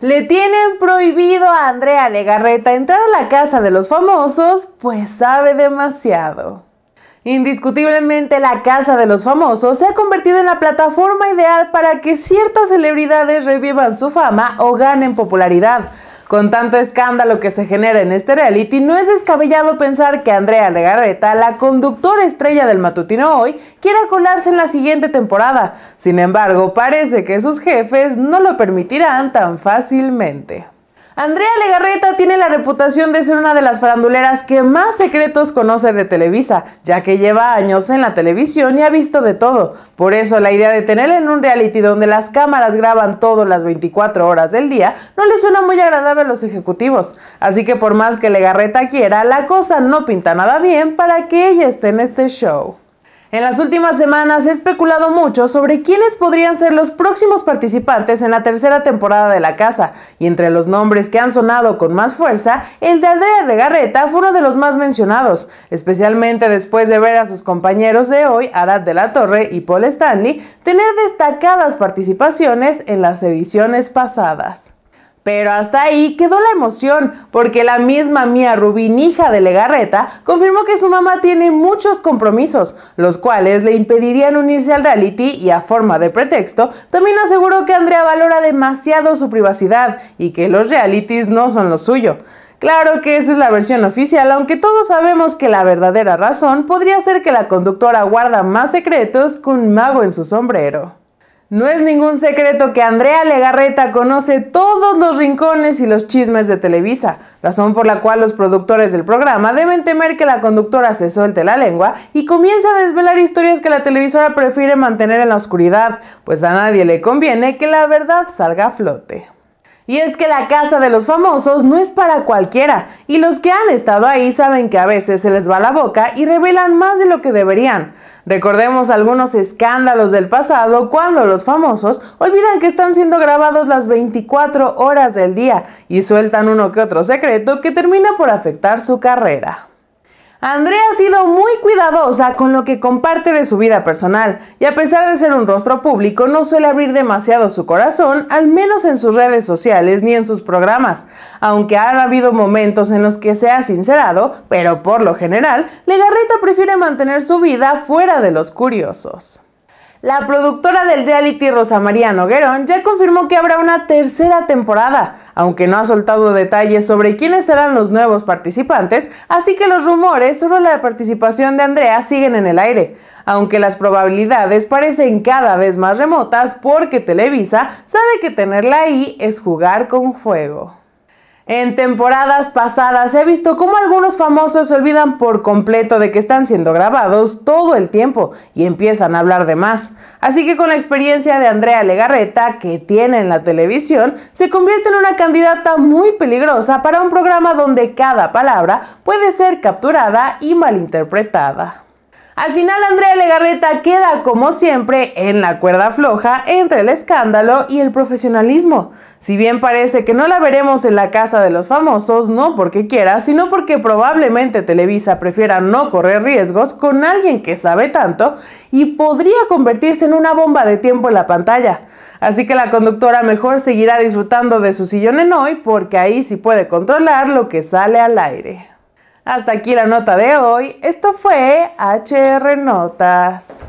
Le tienen prohibido a Andrea Legarreta entrar a la casa de los famosos, pues sabe demasiado. Indiscutiblemente la Casa de los Famosos se ha convertido en la plataforma ideal para que ciertas celebridades revivan su fama o ganen popularidad. Con tanto escándalo que se genera en este reality, no es descabellado pensar que Andrea Legarreta, la conductora estrella del matutino hoy, quiera colarse en la siguiente temporada. Sin embargo, parece que sus jefes no lo permitirán tan fácilmente. Andrea Legarreta tiene la reputación de ser una de las faranduleras que más secretos conoce de Televisa, ya que lleva años en la televisión y ha visto de todo. Por eso la idea de tenerla en un reality donde las cámaras graban todas las 24 horas del día no le suena muy agradable a los ejecutivos. Así que por más que Legarreta quiera, la cosa no pinta nada bien para que ella esté en este show. En las últimas semanas he especulado mucho sobre quiénes podrían ser los próximos participantes en la tercera temporada de La Casa, y entre los nombres que han sonado con más fuerza, el de Andrea Regarreta fue uno de los más mencionados, especialmente después de ver a sus compañeros de hoy, Arad de la Torre y Paul Stanley, tener destacadas participaciones en las ediciones pasadas. Pero hasta ahí quedó la emoción, porque la misma Mía Rubin, hija de Legarreta, confirmó que su mamá tiene muchos compromisos, los cuales le impedirían unirse al reality y a forma de pretexto, también aseguró que Andrea valora demasiado su privacidad y que los realities no son lo suyo. Claro que esa es la versión oficial, aunque todos sabemos que la verdadera razón podría ser que la conductora guarda más secretos que un mago en su sombrero. No es ningún secreto que Andrea Legarreta conoce todos los rincones y los chismes de Televisa, razón por la cual los productores del programa deben temer que la conductora se suelte la lengua y comience a desvelar historias que la televisora prefiere mantener en la oscuridad, pues a nadie le conviene que la verdad salga a flote. Y es que la casa de los famosos no es para cualquiera, y los que han estado ahí saben que a veces se les va la boca y revelan más de lo que deberían. Recordemos algunos escándalos del pasado cuando los famosos olvidan que están siendo grabados las 24 horas del día y sueltan uno que otro secreto que termina por afectar su carrera. Andrea ha sido muy cuidadosa con lo que comparte de su vida personal y a pesar de ser un rostro público no suele abrir demasiado su corazón, al menos en sus redes sociales ni en sus programas, aunque han habido momentos en los que se ha sincerado, pero por lo general, Legarreta prefiere mantener su vida fuera de los curiosos. La productora del reality Rosa María Noguerón ya confirmó que habrá una tercera temporada, aunque no ha soltado detalles sobre quiénes serán los nuevos participantes, así que los rumores sobre la participación de Andrea siguen en el aire, aunque las probabilidades parecen cada vez más remotas porque Televisa sabe que tenerla ahí es jugar con fuego. En temporadas pasadas he visto cómo algunos famosos se olvidan por completo de que están siendo grabados todo el tiempo y empiezan a hablar de más. Así que con la experiencia de Andrea Legarreta que tiene en la televisión, se convierte en una candidata muy peligrosa para un programa donde cada palabra puede ser capturada y malinterpretada. Al final Andrea Legarreta queda como siempre en la cuerda floja entre el escándalo y el profesionalismo. Si bien parece que no la veremos en la casa de los famosos, no porque quiera, sino porque probablemente Televisa prefiera no correr riesgos con alguien que sabe tanto y podría convertirse en una bomba de tiempo en la pantalla. Así que la conductora mejor seguirá disfrutando de su sillón en hoy porque ahí sí puede controlar lo que sale al aire. Hasta aquí la nota de hoy. Esto fue HR Notas.